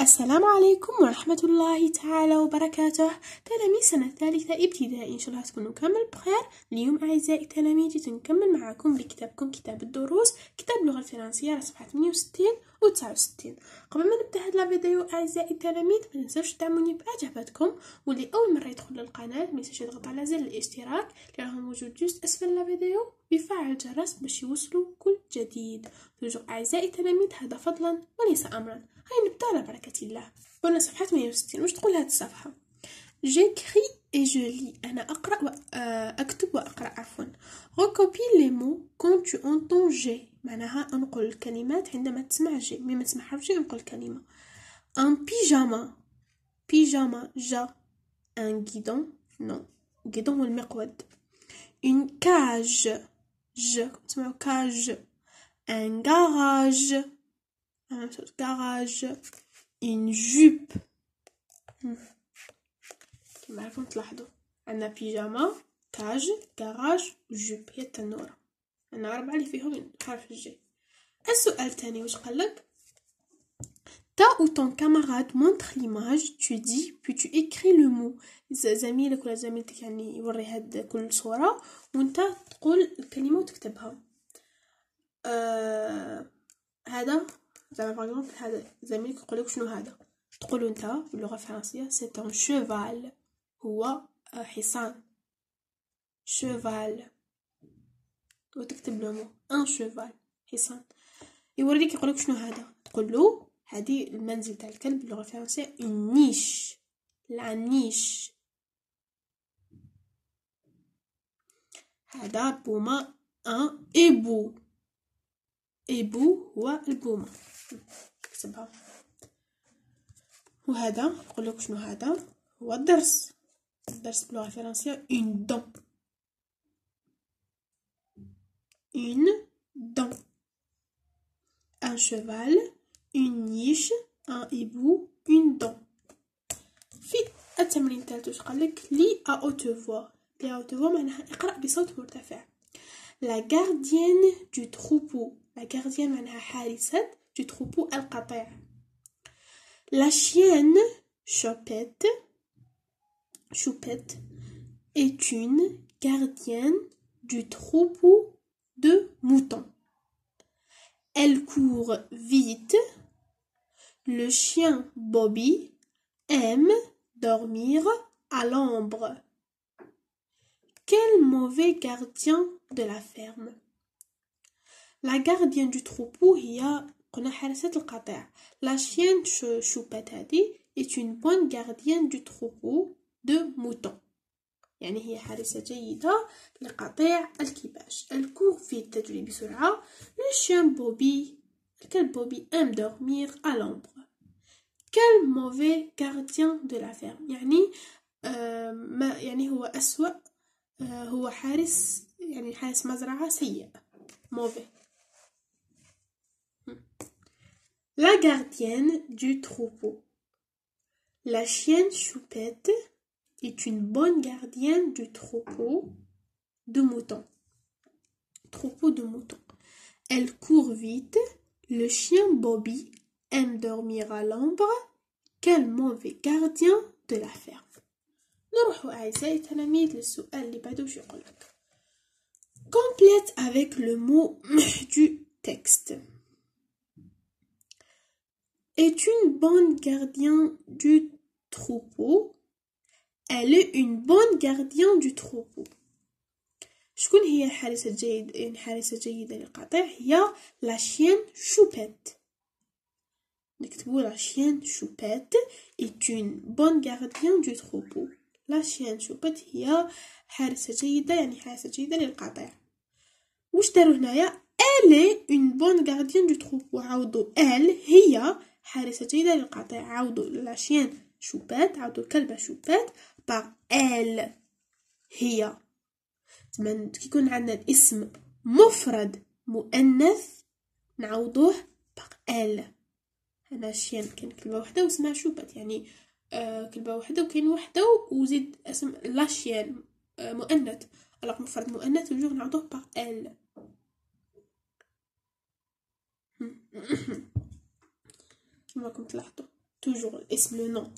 السلام عليكم ورحمة الله تعالى وبركاته تلاميذ سنة ثالثة ابتدائي إن شاء الله تكونوا كامل بخير اليوم أعزائي تلاميذي نكمل معاكم بكتابكم كتاب الدروس كتاب اللغة الفرنسية على صفحة 68 وستين قبل ما نبدا هاد الفيديو اعزائي التلاميذ ما تنساوش تدعموني باعجاباتكم واللي اول مره يدخل للقناه ما ينساش يضغط على زر الاشتراك اللي راه موجود جوست اسفل الفيديو ويفعل الجرس باش يوصلوا كل جديد توجو اعزائي التلاميذ هذا فضلا وليس امرا هاي نبدا على بركه الله قلنا صفحه 160 واش تقول هاد الصفحه جيكري اي جولي أنا أقرأ و... آه، أكتب وأقرأ عفوا. Recopie لي مو كون تو اونتون جي معناها أنقل الكلمات عندما تسمع جي مما ما حرف جي أنقل كلمة ان بيجاما بيجاما جا ان غيدون نو غيدون هو المقود اون كاج ج تسمعو كاج ان غاراج ان غاراج اون جوب كيما راكم تلاحظوا عندنا بيجاما كاج غاراج جوب هي التنوره أن أربعة اللي فيهم حرف الجي السؤال الثاني واش قالك تا او تون camarade مونتر ليماج تو دي بو تو اكري لو مو زميلك ولا زميلتك يعني يوري هاد كل صورة وانت تقول الكلمة وتكتبها آه هذا زعما باغ هذا زميلك يقولك شنو هذا تقول انت باللغة الفرنسية سي ان شيفال هو حصان شيفال وتكتب لو مو ان شوفال حصان يوريك يقولك شنو هذا تقول له هذه المنزل تاع الكلب باللغه الفرنسيه نيش لا نيش هذا بوما ان ايبو ايبو هو البومه اكتبها وهذا نقول لك شنو هذا هو الدرس الدرس باللغه الفرنسيه اون دون une dent un cheval une niche un hibou une dent fit à tient l'intellet de sa à haute voix la haute voix maniaque absolu de la fête la gardienne du troupeau la gardienne de la haricette du troupeau alcatra la chienne chouette chouette est une gardienne du troupeau de moutons. Elle court vite. Le chien Bobby aime dormir à l'ombre. Quel mauvais gardien de la ferme. La gardienne du troupeau La chienne choupette est une bonne gardienne du troupeau de moutons. يعني هي حارسة جيدة لقطيع الكباش الكوغ في تجري بسرعة لو بوبي الكلب بوبي أم دورمير ألومبر كل موفي غارديان دو لا فيرم يعني ما euh, يعني هو أسوأ euh, هو حارس يعني حارس مزرعة سيء موفي hmm. La gardienne du troupeau. La chienne choupette est une bonne gardienne du troupeau de moutons. Troupeau de moutons. Elle court vite. Le chien Bobby aime dormir à l'ombre. Quel mauvais gardien de la ferme. complète avec le mot du texte est une bonne gardienne du troupeau Elle est une bonne gardienne du troupeau. شكون هي الحارسة الجيد الحارسة الجيدة للقطيع هي لا شيان شوبيت نكتبو لا شيان شوبيت est une بون غارديان دو تروبو لا شيان شوبيت هي حارسة جيدة يعني حارسة جيدة للقطيع واش دارو هنايا ال est une bonne gardienne du troupeau عاودوا هي حارسة جيدة للقطيع عاودو لا شيان شوبات عاودو الكلبة شوبات باغ ال هي تمن كيكون عندنا الاسم مفرد مؤنث نعوضوه باغ ال انا شين كاين كلمه وحده واسمها شوبات يعني آه كلمه وحده وكاين وحده وزيد اسم لاشيان يعني، آه مؤنث الوغ مفرد مؤنث toujours نعوضوه باغ ال كما راكم تلاحظوا توجور الاسم لو نو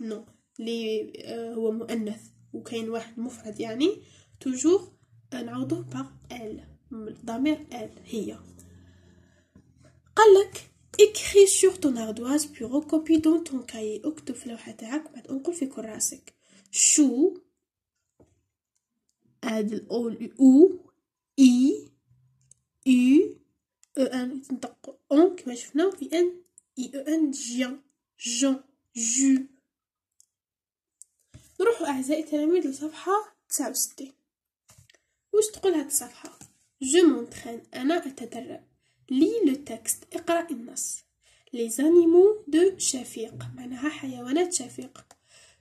نو اللي هو مؤنث وكاين واحد مفرد يعني توجور نعوضو باغ ال ضمير ال هي قالك اكري سور طون اردواز بي ريكوبي دون طون كاي اكتب في لوحه تاعك بعد انقل في كراسك شو هاد الاول او اي اي او ان تنطق اون كما شفنا في ان اي او ان جيان جون جو Je m'entraîne à la le texte. Les animaux de Shafiq.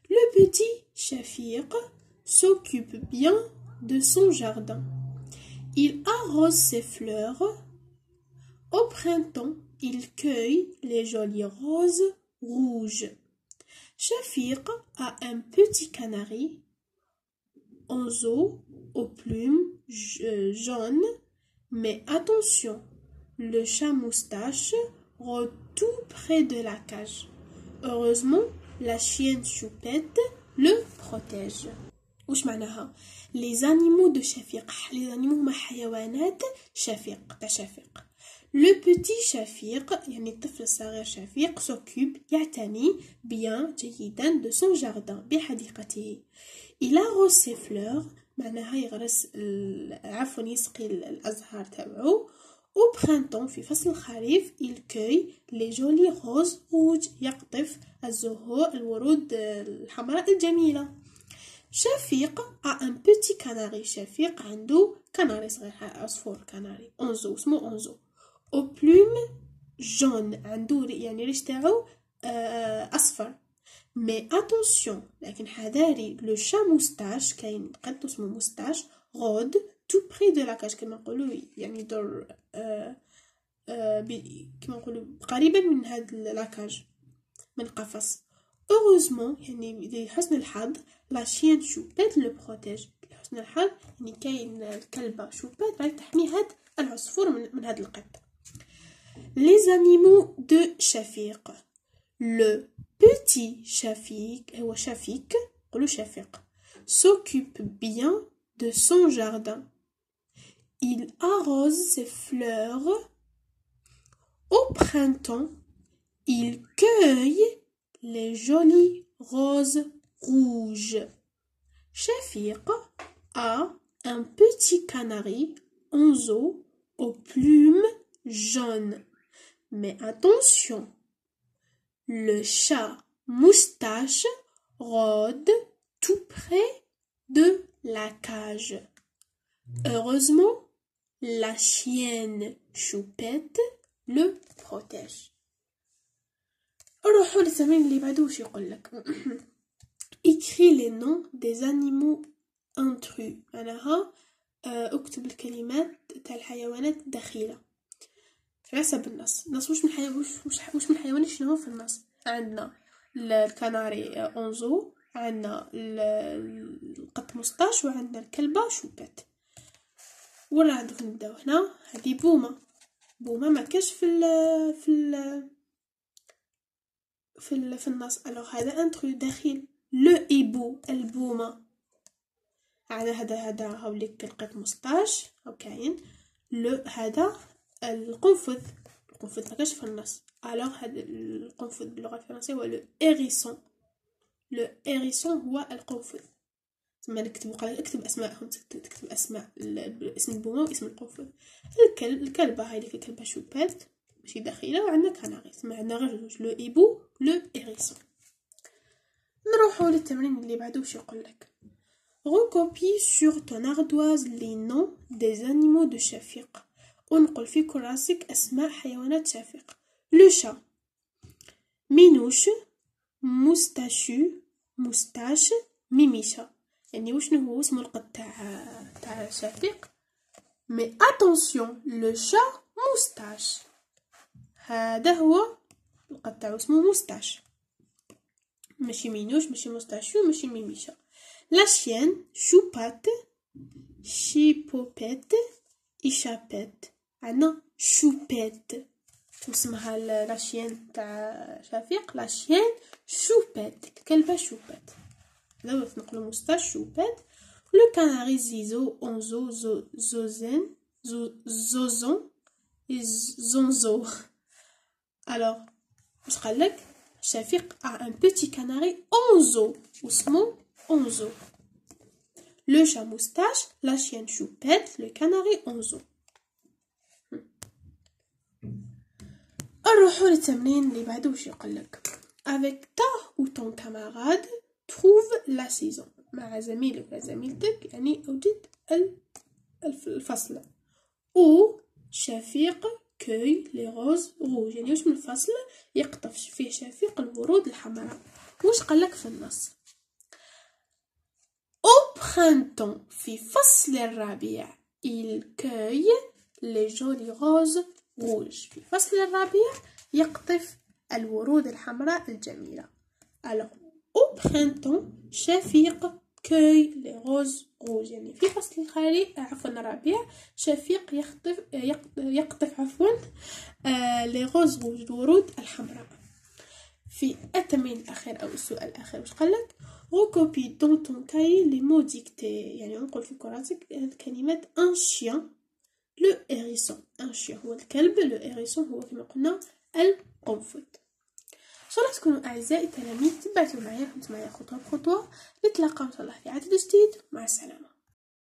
Le petit Shafiq s'occupe bien de son jardin. Il arrose ses fleurs. Au printemps, il cueille les jolies roses rouges. Shafiq a un petit canari en zoo aux plumes euh, jaunes, mais attention, le chat moustache rôde tout près de la cage. Heureusement, la chienne choupette le protège. Les Les animaux de les Les animaux, زانيمو لو بوتي شفيق يعني الطفل الصغير شفيق s'occupe يعتني bien جيدا دو son جاردان بحديقته il arrose ses fleurs معناها يغرس عفوا يسقي الازهار تبعو. Au printemps, في فصل الخريف il cueille les jolies roses rouges يقطف الزهور الورود الحمراء الجميله شفيق a ان بوتي canari, شفيق عنده كناري صغير عصفور كناري اونزو اسمه اونزو او بلوم جون عندو يعني ريش تاعو آه، اصفر مي اتونسيون لكن حذاري لو شا موستاش كاين قط اسمه موستاش غود تو بري دو لاكاج كما نقولوا يعني دور آه، آه، كما نقولوا قريبا من هاد لاكاج من القفص اوروزمون يعني لحسن الحظ لا شين شوبات لو بروتيج لحسن الحظ يعني كاين الكلبه شوبات راهي تحمي هاد العصفور من هاد القط Les animaux de Shafiq. Le petit euh, Shafiq, s'occupe bien de son jardin. Il arrose ses fleurs. Au printemps, il cueille les jolies roses rouges. Shafiq a un petit canari en zoo aux plumes jaune. Mais attention, le chat moustache rôde tout près de la cage. Heureusement, la chienne choupette le protège. روحوا للزمان اللي بعده يقول لك écris les noms des animaux intrus معناها اكتب الكلمات تاع الحيوانات الدخيله حسب النص النص واش من حيوان واش من حيوان شنو في النص عندنا الكناري اونزو عندنا القط مستاش وعندنا الكلبه شوبات ولا عندك نبداو هنا هذه بومه بومه ما كاش في الـ في الـ في الـ في النص الوغ هذا انترو داخل لو ايبو البومه على هذا هذا هاوليك القط مستاش او كاين لو هذا القنفذ القنفذ ما في النص الوغ هاد القنفذ باللغه الفرنسيه هو لو هيريسون لو هيريسون هو القنفذ تما نكتب اكتب اسمائهم تكتب اسماء اسم البومه واسم القنفذ الكلب الكلبه هاي اللي في كلبه شوبات ماشي داخله وعندنا كناري تما عندنا غير جوج لو ايبو لو هيريسون نروحو للتمرين اللي بعدو باش يقولك Recopie sur ton ardoise les noms des animaux de Shafiq. انقل في كراسك أسماء حيوانات شافق لو شا مينوش مستاشو مستاش ميميشا يعني وشنو هو اسم القط تاع تاع شفيق مي اتونسيون لو شا موستاش هذا هو القط تاعو اسمه موستاش ماشي مينوش ماشي مستاشو ماشي ميميشا لا شيان شوبات شيبوبات échappette Choupette. La chienne choupette. Quelle va choupette? Le moustache choupette. Le canari zizo, onzo, zozen, zozon, zonzo. Alors, je crois que le chafir à un petit canari onzo. Où Onzo. Le chat moustache, la chienne choupette, le canari onzo. نروحو للتمرين اللي بعده وش يقولك avec ta ou ton camarade trouve la saison مع زميلك ولا زميلتك يعني أوجد الفصل أو شفيق كوي لي روز روج يعني واش من الفصل يقطف فيه شفيق الورود الحمراء واش قالك في النص أو برينتون في فصل الربيع il cueille les jolies roses روج في فصل الربيع يقطف الورود الحمراء الجميلة ألو au شفيق كي لي غوز يعني في فصل الخريف آه، عفوا الربيع شفيق يخطف آه، يقطف عفوا آه لي غوز الورود الحمراء في التمرين الاخير او السؤال الاخير واش قالك لك دون تون كاي لي مو ديكتي يعني نقول في كراتك آه، الكلمات ان شيان لو هيريسون شير هو الكلب لو هيريسون هو كما قلنا القنفذ ان شاء الله تكونوا اعزائي التلاميذ تبعتوا معايا كنت معايا خطوه بخطوه نتلاقاو ان شاء الله في عدد جديد مع السلامه